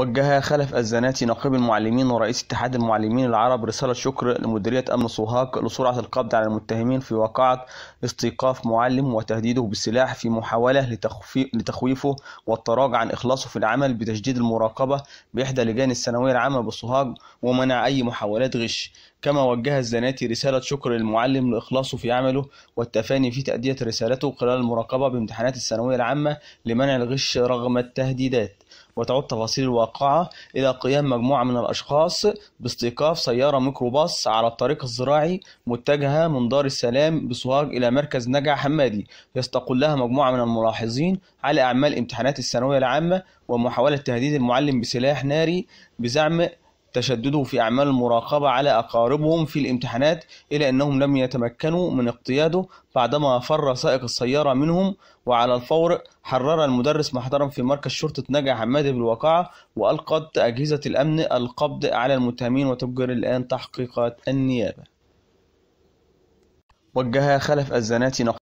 وجه خلف الزناتي نقيب المعلمين ورئيس اتحاد المعلمين العرب رسالة شكر لمديرية أمن سوهاج لسرعة القبض على المتهمين في واقعة استيقاف معلم وتهديده بالسلاح في محاولة لتخويفه والتراجع عن إخلاصه في العمل بتشديد المراقبة بإحدى لجان الثانوية العامة بسوهاج ومنع أي محاولات غش كما وجه الزناتي رسالة شكر للمعلم لإخلاصه في عمله والتفاني في تأدية رسالته خلال المراقبة بامتحانات الثانوية العامة لمنع الغش رغم التهديدات وتعود تفاصيل الواقعة إلى قيام مجموعة من الأشخاص باستيقاف سيارة ميكروباص على الطريق الزراعي متجهة من دار السلام بسوهاج إلى مركز نجع حمادي يستقل لها مجموعة من الملاحظين على أعمال امتحانات الثانوية العامة ومحاولة تهديد المعلم بسلاح ناري بزعم تشدده في أعمال المراقبة على أقاربهم في الامتحانات إلى أنهم لم يتمكنوا من اقتياده بعدما فر سائق السيارة منهم وعلى الفور حرر المدرس محترم في مركز شرطة نجا حمادي بالواقعة وألقت أجهزة الأمن القبض على المتهمين وتجري الآن تحقيقات النيابة وجه خلف الزناتي